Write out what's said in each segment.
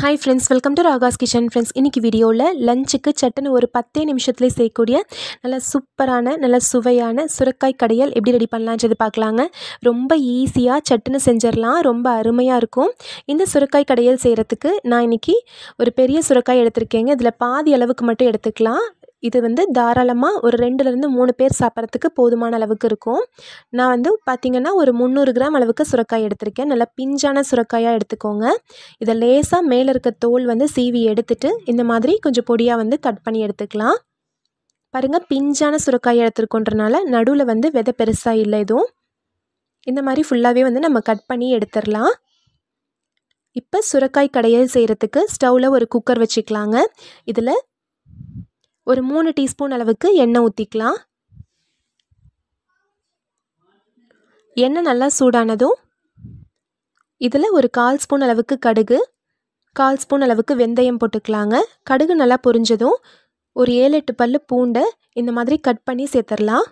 hi friends welcome to Raga's kitchen friends இன்றைக்கி வீடியோவில் லஞ்சுக்கு சட்டுன்னு ஒரு பத்தே நிமிஷத்துலேயே செய்யக்கூடிய நல்லா சூப்பரான நல்லா சுவையான சுரக்காய் கடையல் எப்படி ரெடி பண்ணலான்றது பார்க்கலாங்க ரொம்ப ஈஸியாக சட்டுன்னு செஞ்சிடலாம் ரொம்ப அருமையாக இருக்கும் இந்த சுரக்காய் கடையல் செய்கிறதுக்கு நான் இன்றைக்கி ஒரு பெரிய சுரக்காய் எடுத்திருக்கேங்க இதில் பாதி அளவுக்கு மட்டும் எடுத்துக்கலாம் இது வந்து தாராளமாக ஒரு ரெண்டுலேருந்து மூணு பேர் சாப்பிட்றதுக்கு போதுமான அளவுக்கு இருக்கும் நான் வந்து பார்த்திங்கன்னா ஒரு முந்நூறு கிராம் அளவுக்கு சுரக்காய் எடுத்திருக்கேன் நல்லா பிஞ்சான சுரக்காயாக எடுத்துக்கோங்க இதை லேசாக மேலே இருக்க தோல் வந்து சீவி எடுத்துகிட்டு இந்த மாதிரி கொஞ்சம் பொடியாக வந்து கட் பண்ணி எடுத்துக்கலாம் பாருங்கள் பிஞ்சான சுரக்காய் எடுத்துருக்கோன்றனால நடுவில் வந்து விதை பெருசாக இல்லை எதுவும் இந்த மாதிரி ஃபுல்லாகவே வந்து நம்ம கட் பண்ணி எடுத்துடலாம் இப்போ சுரக்காய் கடையை செய்கிறதுக்கு ஸ்டவ்வில் ஒரு குக்கர் வச்சுக்கலாங்க இதில் ஒரு மூணு டீஸ்பூன் அளவுக்கு எண்ணெய் ஊற்றிக்கலாம் எண்ணெய் நல்லா சூடானதும் இதில் ஒரு கால் ஸ்பூன் அளவுக்கு கடுகு கால் ஸ்பூன் அளவுக்கு வெந்தயம் போட்டுக்கலாங்க கடுகு நல்லா பொரிஞ்சதும் ஒரு ஏழு எட்டு பல் பூண்டை இந்த மாதிரி கட் பண்ணி சேர்த்துடலாம்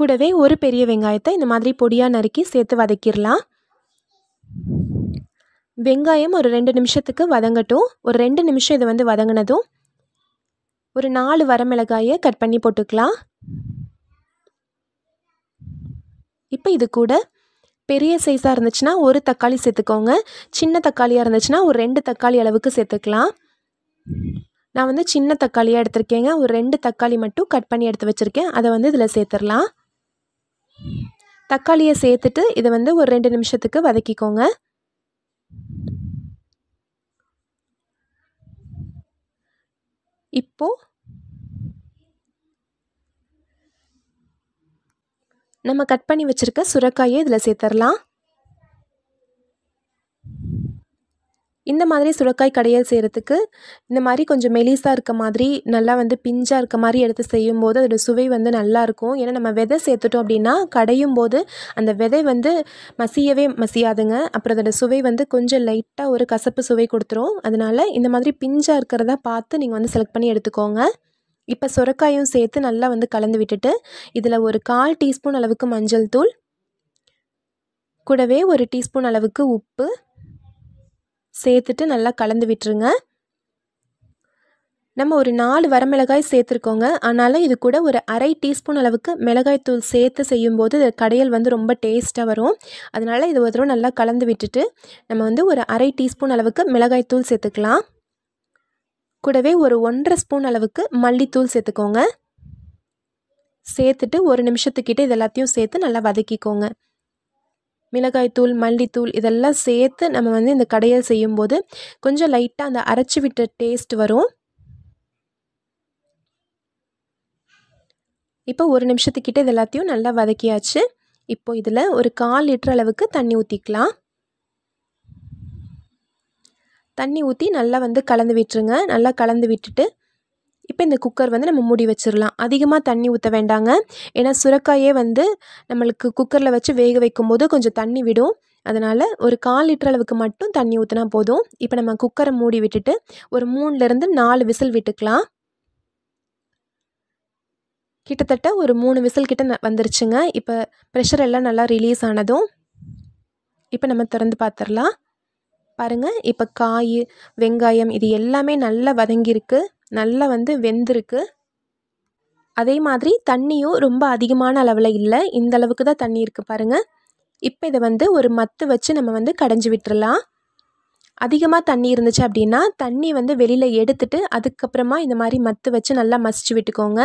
கூடவே ஒரு பெரிய வெங்காயத்தை இந்த மாதிரி பொடியாக நறுக்கி சேர்த்து வதக்கிடலாம் வெங்காயம் ஒரு ரெண்டு நிமிஷத்துக்கு வதங்கட்டும் ஒரு ரெண்டு நிமிஷம் இதை வந்து வதங்கினதும் ஒரு நாலு வரமிளகாயை கட் பண்ணி போட்டுக்கலாம் இப்போ இது கூட பெரிய சைஸாக இருந்துச்சுன்னா ஒரு தக்காளி சேர்த்துக்கோங்க சின்ன தக்காளியாக இருந்துச்சுன்னா ஒரு ரெண்டு தக்காளி அளவுக்கு சேர்த்துக்கலாம் நான் வந்து சின்ன தக்காளியாக எடுத்திருக்கேங்க ஒரு ரெண்டு தக்காளி மட்டும் கட் பண்ணி எடுத்து வச்சுருக்கேன் அதை வந்து இதில் சேர்த்துடலாம் தக்காளியை சேர்த்துட்டு இதை வந்து ஒரு ரெண்டு நிமிஷத்துக்கு வதக்கிக்கோங்க இப்போது நம்ம கட் பண்ணி வச்சுருக்க சுரக்காயை இதில் சேர்த்துடலாம் இந்த மாதிரி சுரக்காய் கடையல் செய்கிறதுக்கு இந்த மாதிரி கொஞ்சம் மெலிசாக இருக்க மாதிரி நல்லா வந்து பிஞ்சாக இருக்க மாதிரி எடுத்து செய்யும் போது அதோடய சுவை வந்து நல்லாயிருக்கும் ஏன்னா நம்ம விதை சேர்த்துட்டோம் அப்படின்னா கடையும் போது அந்த விதை வந்து மசியவே மசியாதுங்க அப்புறம் அதோடய சுவை வந்து கொஞ்சம் லைட்டாக ஒரு கசப்பு சுவை கொடுத்துரும் அதனால் இந்த மாதிரி பிஞ்சாக இருக்கிறத பார்த்து நீங்கள் வந்து செலக்ட் பண்ணி எடுத்துக்கோங்க இப்போ சுரக்காயும் சேர்த்து நல்லா வந்து கலந்து விட்டுட்டு இதில் ஒரு கால் டீஸ்பூன் அளவுக்கு மஞ்சள் தூள் கூடவே ஒரு டீஸ்பூன் அளவுக்கு உப்பு சேர்த்துட்டு நல்லா கலந்து விட்டுருங்க நம்ம ஒரு நாலு வரமிளகாய் சேர்த்துருக்கோங்க ஆனாலும் இது கூட ஒரு அரை டீஸ்பூன் அளவுக்கு மிளகாய் தூள் சேர்த்து செய்யும்போது கடையில் வந்து ரொம்ப டேஸ்ட்டாக வரும் அதனால் இது ஒரு தடவை நல்லா கலந்து விட்டுட்டு நம்ம வந்து ஒரு அரை டீஸ்பூன் அளவுக்கு மிளகாய் தூள் சேர்த்துக்கலாம் கூடவே ஒரு ஒன்றரை ஸ்பூன் அளவுக்கு மல்லித்தூள் சேர்த்துக்கோங்க சேர்த்துட்டு ஒரு நிமிஷத்துக்கிட்ட இது எல்லாத்தையும் சேர்த்து நல்லா வதக்கிக்கோங்க மிளகாய்த்தூள் மல்லித்தூள் இதெல்லாம் சேர்த்து நம்ம வந்து இந்த கடையல் செய்யும்போது கொஞ்சம் லைட்டாக அந்த அரைச்சி விட்ட டேஸ்ட் வரும் இப்போ ஒரு நிமிஷத்துக்கிட்ட இது எல்லாத்தையும் நல்லா வதக்கியாச்சு இப்போ இதில் ஒரு கால் லிட்டர் அளவுக்கு தண்ணி ஊற்றிக்கலாம் தண்ணி ஊற்றி நல்லா வந்து கலந்து விட்டுருங்க நல்லா கலந்து விட்டுட்டு இப்போ இந்த குக்கர் வந்து நம்ம மூடி வச்சிடலாம் அதிகமாக தண்ணி ஊற்ற வேண்டாங்க ஏன்னா சுரக்காயே வந்து நம்மளுக்கு குக்கரில் வச்சு வேக வைக்கும்போது கொஞ்சம் தண்ணி விடும் அதனால் ஒரு கால் லிட்டர் அளவுக்கு மட்டும் தண்ணி ஊற்றினா போதும் இப்போ நம்ம குக்கரை மூடி விட்டுட்டு ஒரு மூணுலேருந்து நாலு விசில் விட்டுக்கலாம் கிட்டத்தட்ட ஒரு மூணு விசில் கிட்ட வந்துருச்சுங்க இப்போ ப்ரெஷர் எல்லாம் நல்லா ரிலீஸ் ஆனதும் இப்போ நம்ம திறந்து பார்த்துடலாம் பாருங்கள் இப்போ காய் வெங்காயம் இது எல்லாமே நல்லா வதங்கியிருக்கு நல்லா வந்து வெந்திருக்கு அதே மாதிரி தண்ணியும் ரொம்ப அதிகமான அளவில் இல்லை இந்த அளவுக்கு தான் தண்ணி இருக்குது பாருங்கள் இப்போ இதை வந்து ஒரு மத்து வச்சு நம்ம வந்து கடைஞ்சி விட்டுறலாம் அதிகமாக தண்ணி இருந்துச்சு அப்படின்னா தண்ணி வந்து வெளியில் எடுத்துட்டு அதுக்கப்புறமா இந்த மாதிரி மத்து வச்சு நல்லா மசிச்சு விட்டுக்கோங்க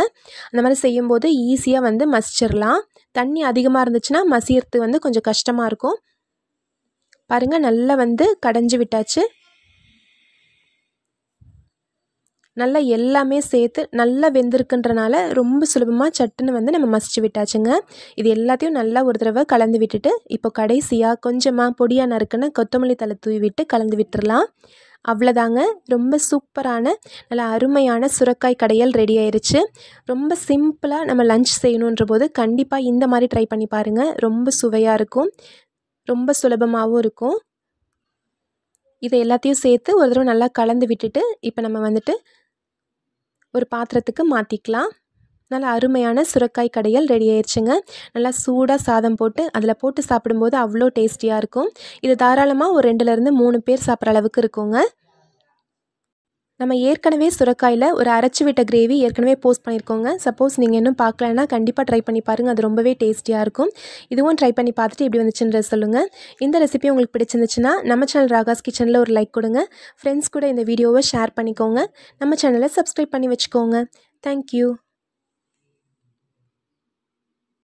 அந்த மாதிரி செய்யும்போது ஈஸியாக வந்து மசிச்சிடலாம் தண்ணி அதிகமாக இருந்துச்சுன்னா மசியறது வந்து கொஞ்சம் கஷ்டமாக இருக்கும் பாருங்கள் நல்லா வந்து கடைஞ்சி விட்டாச்சு நல்லா எல்லாமே சேர்த்து நல்லா வெந்திருக்குன்றனால ரொம்ப சுலபமாக சட்டுன்னு வந்து நம்ம மசிச்சு விட்டாச்சுங்க இது எல்லாத்தையும் நல்லா ஒரு தடவை கலந்து விட்டுட்டு இப்போ கடைசியாக கொஞ்சமாக பொடியாக நறுக்குன்னு கொத்தமல்லி தலை தூவி விட்டு கலந்து விட்டுடலாம் அவ்வளோதாங்க ரொம்ப சூப்பரான நல்ல அருமையான சுரக்காய் கடையல் ரெடி ஆயிடுச்சு ரொம்ப சிம்பிளாக நம்ம லஞ்ச் செய்யணுன்ற போது கண்டிப்பாக இந்த மாதிரி ட்ரை பண்ணி பாருங்கள் ரொம்ப சுவையாக இருக்கும் ரொம்ப சுலபமாகவும் இருக்கும் இதை எல்லாத்தையும் சேர்த்து ஒரு தடவை நல்லா கலந்து விட்டுட்டு இப்போ நம்ம வந்துட்டு ஒரு பாத்திரத்துக்கு மாற்றிக்கலாம் நல்லா அருமையான சுரக்காய் கடையல் ரெடி ஆயிடுச்சுங்க நல்லா சூடாக சாதம் போட்டு அதில் போட்டு சாப்பிடும்போது அவ்வளோ டேஸ்டியாக இருக்கும் இது தாராளமாக ஒரு ரெண்டுலேருந்து மூணு பேர் சாப்பிட்ற அளவுக்கு இருக்குங்க நம்ம ஏற்கனவே சுரக்காயில் ஒரு அரைச்சி விட்ட கிரேவி ஏற்கனவே போஸ்ட் பண்ணியிருக்கோங்க சப்போஸ் நீங்கள் இன்னும் பார்க்கலன்னா கண்டிப்பாக ட்ரை பண்ணி பாருங்கள் அது ரொம்பவே டேஸ்டியாக இருக்கும் இதுவும் ட்ரை பண்ணி பார்த்துட்டு எப்படி வந்துச்சுன்ற சொல்லுங்கள் இந்த ரெசிபி உங்களுக்கு பிடிச்சிருந்துச்சுன்னா நம்ம சேனல் ராகாஸ் கிச்சனில் ஒரு லைக் கொடுங்க ஃப்ரெண்ட்ஸ் கூட இந்த வீடியோவை ஷேர் பண்ணிக்கோங்க நம்ம சேனலை சப்ஸ்கிரைப் பண்ணி வச்சுக்கோங்க தேங்க்யூ